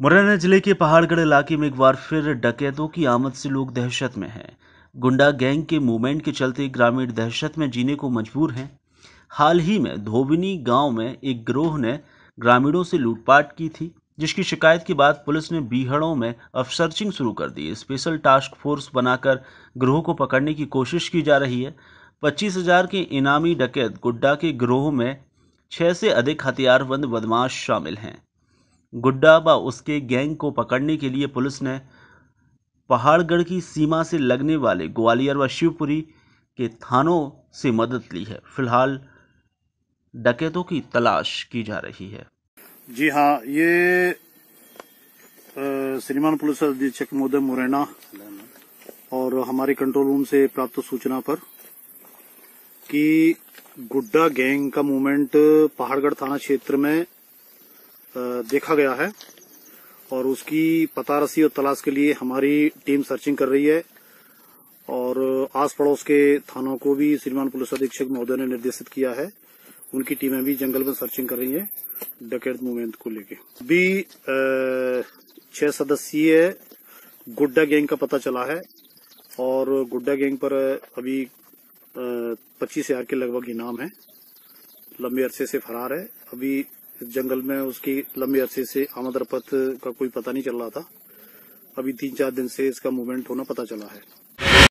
मुरैना जिले के पहाड़गढ़ इलाके में एक बार फिर डकैतों की आमद से लोग दहशत में हैं गुंडा गैंग के मूवमेंट के चलते ग्रामीण दहशत में जीने को मजबूर हैं हाल ही में धोबिनी गांव में एक ग्रोह ने ग्रामीणों से लूटपाट की थी जिसकी शिकायत के बाद पुलिस ने बीहड़ों में अफसर्चिंग शुरू कर दी स्पेशल टास्क फोर्स बनाकर ग्रोह को पकड़ने की कोशिश की जा रही है पच्चीस हजार के इनामी डकैत गुड्डा के ग्रोह में छः से अधिक हथियारबंद बदमाश शामिल हैं गुड्डा व उसके गैंग को पकड़ने के लिए पुलिस ने पहाड़गढ़ की सीमा से लगने वाले ग्वालियर व शिवपुरी के थानों से मदद ली है फिलहाल डकैतों की तलाश की जा रही है जी हाँ ये श्रीमान पुलिस अधीक्षक मोदय मुरैना और हमारे कंट्रोल रूम से प्राप्त सूचना पर कि गुड्डा गैंग का मूवमेंट पहाड़गढ़ थाना क्षेत्र में देखा गया है और उसकी पता रसी और तलाश के लिए हमारी टीम सर्चिंग कर रही है और आस पड़ोस के थानों को भी श्रीमान पुलिस अधीक्षक महोदय ने निर्देशित किया है उनकी टीमें भी जंगल में सर्चिंग कर रही है डकैत मूवमेंट को लेके भी छह सदस्यीय गुड्डा गैंग का पता चला है और गुड्डा गैंग पर अभी पच्चीस हजार के लगभग इनाम है लंबे अरसे से फरार है अभी जंगल में उसकी लंबे अरसे से आमद का कोई पता नहीं चल रहा था अभी तीन चार दिन से इसका मूवमेंट होना पता चला है